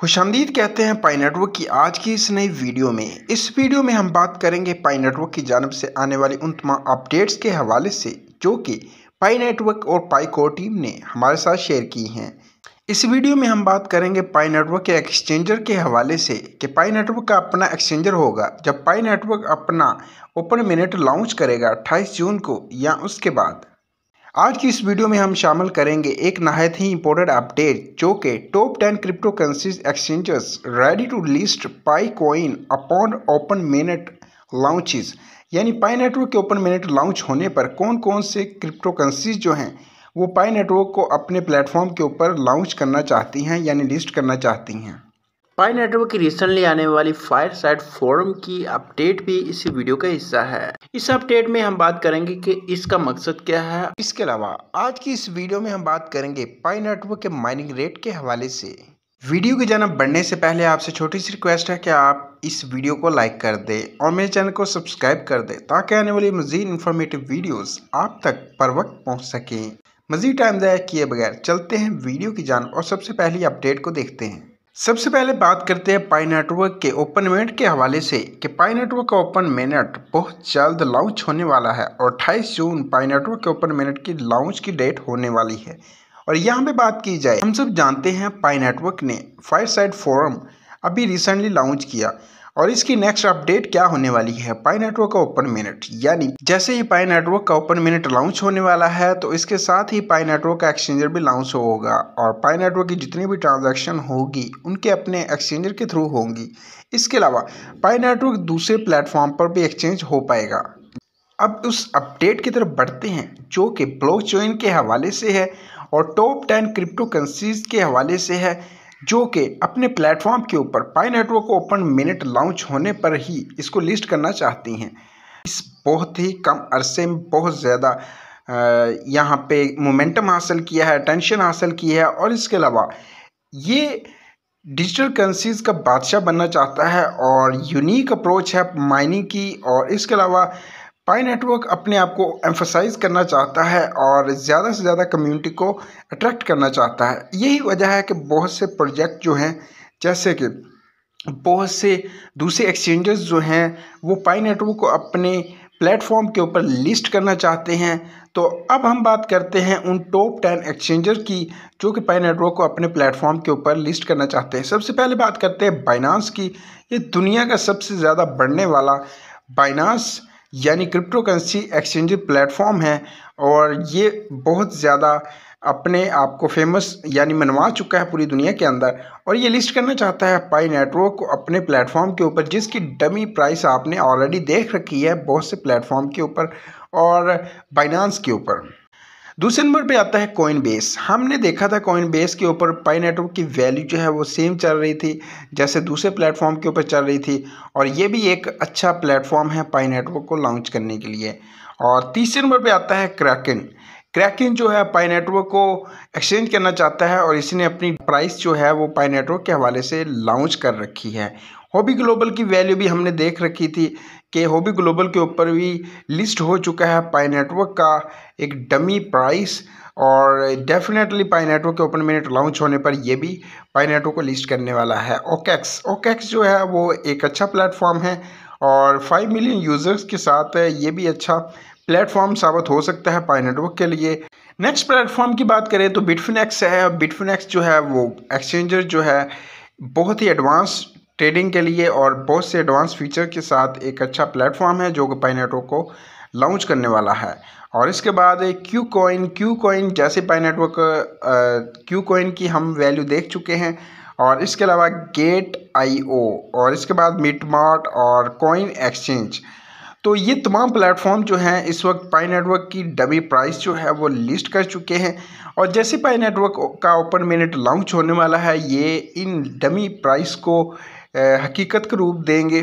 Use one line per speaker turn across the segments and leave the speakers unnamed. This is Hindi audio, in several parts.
खुशामदीद कहते हैं पाई नेटवर्क की आज की इस नई वीडियो में इस वीडियो में हम बात करेंगे पाई नेटवर्क की जानब से आने वाली उन तमाम अपडेट्स के हवाले से जो कि पाई नेटवर्क और पाई कोर टीम ने हमारे साथ शेयर की हैं इस वीडियो में हम बात करेंगे पाई नेटवर्क के एक्सचेंजर के हवाले से कि पाई नेटवर्क का अपना एक्सचेंजर होगा जब पाई नेटवर्क अपना ओपन मिनट लॉन्च करेगा अट्ठाईस जून को या उसके बाद आज की इस वीडियो में हम शामिल करेंगे एक नहायत ही इंपॉर्टेंट अपडेट जो कि top ten cryptocurrency exchanges ready to list Pi coin upon open mainnet launches यानी पाई नेटवर्क के ओपन मेनेट लॉन्च होने पर कौन कौन से क्रिप्टो करेंसीज जो हैं वो पाई नेटवर्क को अपने प्लेटफॉर्म के ऊपर लॉन्च करना चाहती हैं यानी लिस्ट करना चाहती
हैं पाई नेटवर्क की रिसेंटली आने वाली फायर साइड फोरम की अपडेट भी इसी वीडियो का हिस्सा है इस अपडेट में हम बात करेंगे कि इसका मकसद क्या है इसके अलावा
आज की इस वीडियो में हम बात करेंगे पाई नेटवर्क के माइनिंग रेट के हवाले से वीडियो की जानब बढ़ने से पहले आपसे छोटी सी रिक्वेस्ट है कि आप इस वीडियो को लाइक कर दें और मेरे चैनल को सब्सक्राइब कर दें ताकि आने वाली मजीद इन्फॉर्मेटिव वीडियोस आप तक पर वक्त पहुँच सकें मजीद टाइम ज़ाया किए बगैर चलते हैं वीडियो की जान और सबसे पहली अपडेट को देखते हैं सबसे पहले बात करते हैं पाई नेटवर्क के ओपन इवेंट के हवाले से कि पाई नेटवर्क का ओपन मेनट बहुत जल्द लॉन्च होने वाला है और 28 जून पाई नेटवर्क के ओपन मेनट की लॉन्च की डेट होने वाली है और यहाँ पे बात की जाए हम सब जानते हैं पाई नेटवर्क ने फायर साइड फोरम अभी रिसेंटली लॉन्च किया और इसकी नेक्स्ट अपडेट क्या होने वाली है पाई नेटवर्क का ओपन मिनट यानी जैसे ही पाई नेटवर्क का ओपन मिनट लॉन्च होने वाला है तो इसके साथ ही पाई नेटवर्क का एक्सचेंजर भी लॉन्च होगा और पाई नेटवर्क की जितनी भी ट्रांजैक्शन होगी उनके अपने एक्सचेंजर के थ्रू होंगी इसके अलावा पाई नेटवर्क दूसरे प्लेटफॉर्म पर भी एक्सचेंज हो पाएगा अब उस अपडेट की तरफ बढ़ते हैं जो कि ब्लॉक के हवाले से है और टॉप टेन क्रिप्टो करेंसीज के हवाले से है जो कि अपने प्लेटफॉर्म के ऊपर पाई नेटवर्क को ओपन मिनट लॉन्च होने पर ही इसको लिस्ट करना चाहती हैं इस बहुत ही कम अरसे में बहुत ज़्यादा यहाँ पे मोमेंटम हासिल किया है अटेंशन हासिल की है और इसके अलावा ये डिजिटल करेंसीज का बादशाह बनना चाहता है और यूनिक अप्रोच है माइनिंग की और इसके अलावा पाई नेटवर्क अपने आप को एम्फोसाइज करना चाहता है और ज़्यादा से ज़्यादा कम्युनिटी को अट्रैक्ट करना चाहता है यही वजह है कि बहुत से प्रोजेक्ट जो हैं जैसे कि बहुत से दूसरे एक्सचेंजेस जो हैं वो पाई नेटवर्क को अपने प्लेटफॉर्म के ऊपर लिस्ट करना चाहते हैं तो अब हम बात करते हैं उन टॉप टेन एक्सचेंजर की जो कि पाई नेटवर्क को अपने प्लेटफॉर्म के ऊपर लिस्ट करना चाहते हैं सबसे पहले बात करते हैं बाइनांस की ये दुनिया का सबसे ज़्यादा बढ़ने वाला बाइनांस यानी क्रिप्टो करेंसी एक्सचेंज प्लेटफॉर्म है और ये बहुत ज़्यादा अपने आप को फेमस यानी मनवा चुका है पूरी दुनिया के अंदर और ये लिस्ट करना चाहता है पाई नेटवर्क को अपने प्लेटफॉर्म के ऊपर जिसकी डमी प्राइस आपने ऑलरेडी देख रखी है बहुत से प्लेटफॉर्म के ऊपर और बाइनांस के ऊपर दूसरे नंबर पे आता है कॉइन बेस हमने देखा था कॉइन बेस के ऊपर पाई नेटवर्क की वैल्यू जो है वो सेम चल रही थी जैसे दूसरे प्लेटफॉर्म के ऊपर चल रही थी और ये भी एक अच्छा प्लेटफॉर्म है पाई नेटवर्क को लॉन्च करने के लिए और तीसरे नंबर पर आता है क्रैकिन क्रैकिन जो है पाई नेटवर्क को एक्सचेंज करना चाहता है और इसने अपनी प्राइस जो है वो पाई नेटवर्क के हवाले से लॉन्च कर रखी है हॉबी ग्लोबल की वैल्यू भी हमने देख रखी थी कि हॉबी ग्लोबल के ऊपर भी लिस्ट हो चुका है पाई नेटवर्क का एक डमी प्राइस और डेफिनेटली पाई नेटवर्क के ओपन मिनट लॉन्च होने पर यह भी पाई नेटवर्क को लिस्ट करने वाला है ओकेक्स ओकेक्स जो है वो एक अच्छा प्लेटफॉर्म है और 5 मिलियन यूज़र्स के साथ ये भी अच्छा प्लेटफॉर्म साबित हो सकता है पाई नेटवर्क के लिए नेक्स्ट प्लेटफॉर्म की बात करें तो बिटफिनेक्स है बिटफिनेक्स जो है वो एक्सचेंजर जो है बहुत ही एडवांस ट्रेडिंग के लिए और बहुत से एडवांस फीचर के साथ एक अच्छा प्लेटफॉर्म है जो कि पाइनेटो को लॉन्च करने वाला है और इसके बाद क्यू कॉइन क्यू कॉइन जैसे पाई नेटवर्क क्यू कॉइन की हम वैल्यू देख चुके हैं और इसके अलावा गेट आईओ और इसके बाद मिटमार्ट और कॉइन एक्सचेंज तो ये तमाम प्लेटफॉर्म जो हैं इस वक्त पाई नेटवर्क की डबी प्राइस जो है वो लिस्ट कर चुके हैं और जैसे पाई नेटवर्क का ओपन मिनट लॉन्च होने वाला है ये इन डमी
प्राइस को हकीकत का रूप देंगे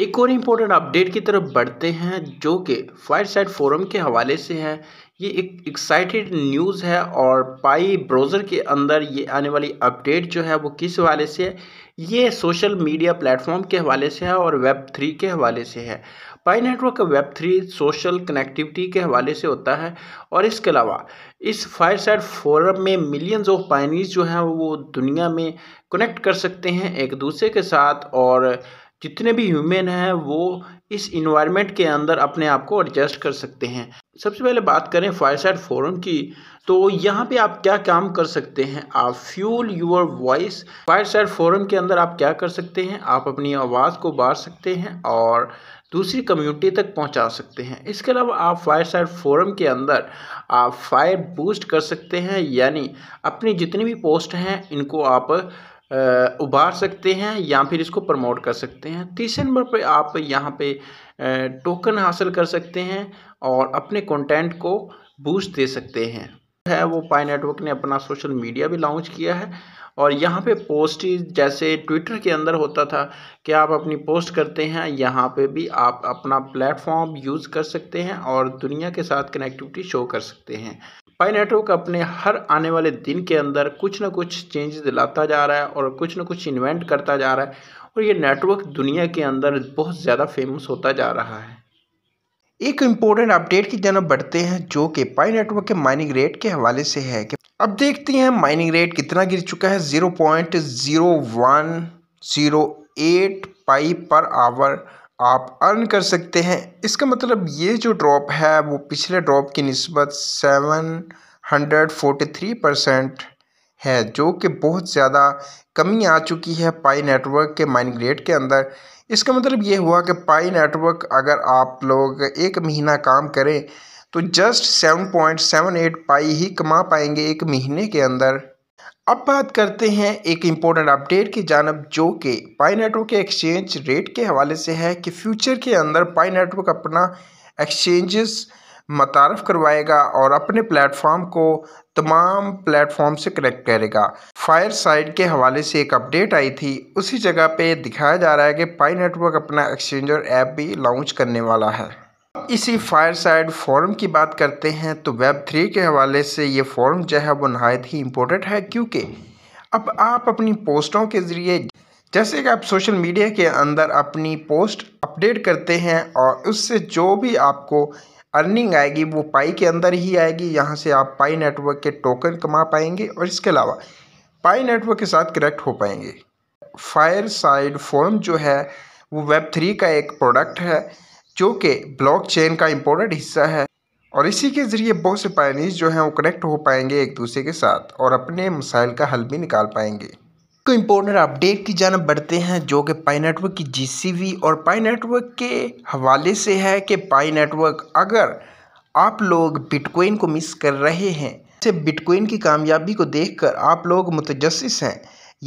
एक और इम्पोर्टेंट अपडेट की तरफ बढ़ते हैं जो कि फायर साइड फोरम के हवाले से है ये एक एक्साइटेड न्यूज़ है और पाई ब्राउज़र के अंदर ये आने वाली अपडेट जो है वो किस हवाले से है ये सोशल मीडिया प्लेटफॉर्म के हवाले से है और वेब थ्री के हवाले से है पाई नेटवर्क का वेब थ्री सोशल कनेक्टिविटी के हवाले से होता है और इसके अलावा इस फायर साइड फोरम में मिलियंस ऑफ पाइनीज जो हैं वो दुनिया में कनेक्ट कर सकते हैं एक दूसरे के साथ और जितने भी ह्यूमन हैं वो इस इन्वायरमेंट के अंदर अपने आप को एडजस्ट कर सकते हैं सबसे पहले बात करें फायर साइड फोरम की तो यहाँ पे आप क्या काम कर सकते हैं आप fuel your voice Fireside Forum के अंदर आप क्या कर सकते हैं आप अपनी आवाज़ को बांट सकते हैं और दूसरी कम्युनिटी तक पहुंचा सकते हैं इसके अलावा आप फायर साइड फोरम के अंदर आप फायर बूस्ट कर सकते हैं यानी अपनी जितनी भी पोस्ट हैं इनको आप उबार सकते हैं या फिर इसको प्रमोट कर सकते हैं तीसरे नंबर पे आप यहाँ पे टोकन हासिल कर सकते हैं और अपने कंटेंट को बूस्ट दे सकते हैं है वो पाई नेटवर्क ने अपना सोशल मीडिया भी लॉन्च किया है और यहाँ पे पोस्ट जैसे ट्विटर के अंदर होता था कि आप अपनी पोस्ट करते हैं यहाँ पे भी आप अपना प्लेटफॉर्म यूज़ कर सकते हैं और दुनिया के साथ कनेक्टिविटी शो कर सकते हैं पाई नेटवर्क अपने हर आने वाले दिन के अंदर कुछ ना कुछ चेंजेस लाता जा रहा है और कुछ ना कुछ इन्वेंट करता जा रहा है और ये नेटवर्क दुनिया के अंदर बहुत ज़्यादा फेमस होता जा रहा है
एक इम्पोर्टेंट अपडेट की जनब बढ़ते हैं जो कि पाई नेटवर्क के माइनिंग रेट के हवाले से है कि अब देखते हैं माइनिंग रेट कितना गिर चुका है zero point zero one zero eight Pi per hour आप अर्न कर सकते हैं इसका मतलब ये जो ड्रॉप है वो पिछले ड्रॉप की नस्बत seven hundred forty three percent है जो कि बहुत ज़्यादा कमी आ चुकी है पाई नेटवर्क के माइनग्रेट के अंदर इसका मतलब ये हुआ कि पाई नेटवर्क अगर आप लोग एक महीना काम करें तो just seven point seven eight Pi ही कमा पाएंगे एक महीने के अंदर अब बात करते हैं एक इम्पोर्टेंट अपडेट की जानब जो कि पाई नेटवर्क के एक्सचेंज रेट के हवाले से है कि फ्यूचर के अंदर पाई नेटवर्क अपना एक्सचेंजेस मतारफ़ करवाएगा और अपने प्लेटफॉर्म को तमाम प्लेटफॉर्म से कनेक्ट करेगा फायर साइड के हवाले से एक अपडेट आई थी उसी जगह पे दिखाया जा रहा है कि पाई नेटवर्क अपना एक्सचेंजर ऐप भी लॉन्च करने वाला है इसी फायर साइड फॉर्म की बात करते हैं तो वेब थ्री के हवाले से ये फॉर्म जो है वो नहायत ही इम्पोर्टेंट है क्योंकि अब आप अपनी पोस्टों के ज़रिए जैसे कि आप सोशल मीडिया के अंदर अपनी पोस्ट अपडेट करते हैं और उससे जो भी आपको अर्निंग आएगी वो पाई के अंदर ही आएगी यहाँ से आप पाई नेटवर्क के टोकन कमा पाएंगे और इसके अलावा पाई नेटवर्क के साथ कनेक्ट हो पाएंगे फायर साइड फॉर्म जो है वो वेब थ्री का एक प्रोडक्ट है जो कि ब्लॉकचेन का इम्पोर्टेंट हिस्सा है और इसी के ज़रिए बहुत से पायनिस जो हैं वो कनेक्ट हो पाएंगे एक दूसरे के साथ और अपने मसाइल का हल भी निकाल पाएंगे तो इम्पोर्टेंट अपडेट की जानब बढ़ते हैं जो कि पाई नेटवर्क की जी और पाई नेटवर्क के हवाले से है कि पाई नेटवर्क अगर आप लोग बिटकॉइन को मिस कर रहे हैं से बिटकॉइन की कामयाबी को देखकर आप लोग मुतजस हैं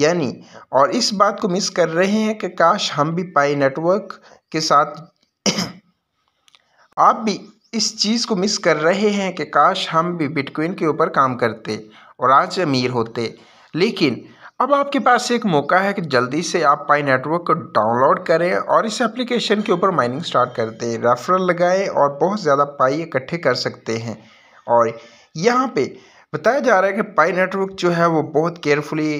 यानी और इस बात को मिस कर रहे हैं कि काश हम भी पाई नेटवर्क के साथ आप भी इस चीज़ को मिस कर रहे हैं कि काश हम भी बिटकॉइन के ऊपर काम करते और आज अमीर होते लेकिन अब आपके पास एक मौका है कि जल्दी से आप पाई नेटवर्क को डाउनलोड करें और इस एप्लीकेशन के ऊपर माइनिंग स्टार्ट करते हैं रेफरल लगाएं और बहुत ज़्यादा पाई इकट्ठे कर सकते हैं और यहाँ पे बताया जा रहा है कि पाई नेटवर्क जो है वो बहुत केयरफुली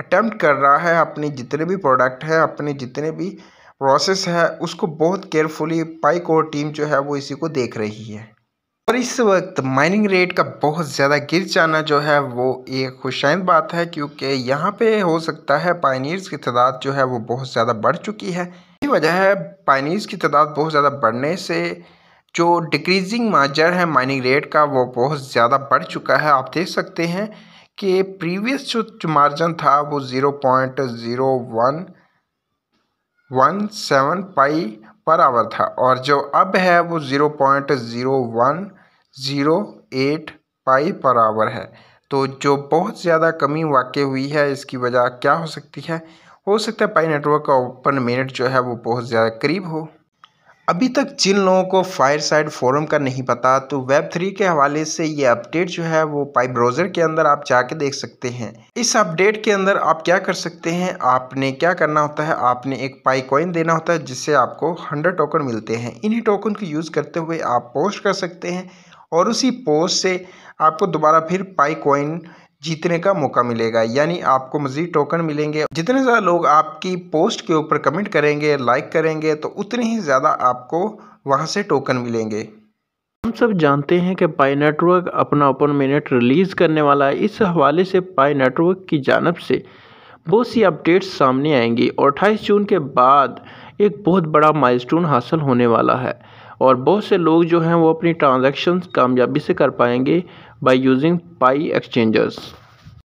अटैम्प्ट कर रहा है अपने जितने भी प्रोडक्ट हैं अपने जितने भी प्रोसेस है उसको बहुत केयरफुली पाइक और टीम जो है वो इसी को देख रही है और इस वक्त माइनिंग रेट का बहुत ज़्यादा गिर जाना जो है वो एक खुशाइन बात है क्योंकि यहाँ पे हो सकता है पाइनियर्स की तादाद जो है वो बहुत ज़्यादा बढ़ चुकी है ये वजह है पाइनियर्स की तादाद बहुत ज़्यादा बढ़ने से जो डिक्रीजिंग मार्जर है माइनिंग रेट का वो बहुत ज़्यादा बढ़ चुका है आप देख सकते हैं कि प्रीवियस जो मार्जन था वो zero point zero one one seven Pi per hour था और जो अब है वो zero point zero one zero eight Pi per hour है तो जो बहुत ज़्यादा कमी वाक़ हुई है इसकी वजह क्या हो सकती है हो सकता है पाई नेटवर्क का ओपन मिनट जो है वो बहुत ज़्यादा करीब हो अभी तक जिन लोगों को फायर साइड फोरम का नहीं पता तो वेब थ्री के हवाले से ये अपडेट जो है वो पाई ब्राउज़र के अंदर आप जाके देख सकते हैं इस अपडेट के अंदर आप क्या कर सकते हैं आपने क्या करना होता है आपने एक पाई कॉइन देना होता है जिससे आपको हंड्रेड टोकन मिलते हैं इन्हीं टोकन को यूज़ करते हुए आप पोस्ट कर सकते हैं और उसी पोस्ट से आपको दोबारा फिर पाई कॉइन जीतने का मौका मिलेगा यानी आपको मज़ीद टोकन मिलेंगे जितने ज़्यादा लोग आपकी पोस्ट के ऊपर कमेंट करेंगे लाइक करेंगे तो उतने ही ज़्यादा आपको
वहाँ से टोकन मिलेंगे हम सब जानते हैं कि पाई नेटवर्क अपना ओपन मिनट रिलीज़ करने वाला है इस हवाले से पाई नेटवर्क की जानब से बहुत सी अपडेट्स सामने आएंगी और अट्ठाईस जून के बाद एक बहुत बड़ा माइलस्टोन हासिल होने वाला है और बहुत से लोग जो हैं वो अपनी ट्रांजैक्शंस कामयाबी से कर पाएंगे by using pi exchangers.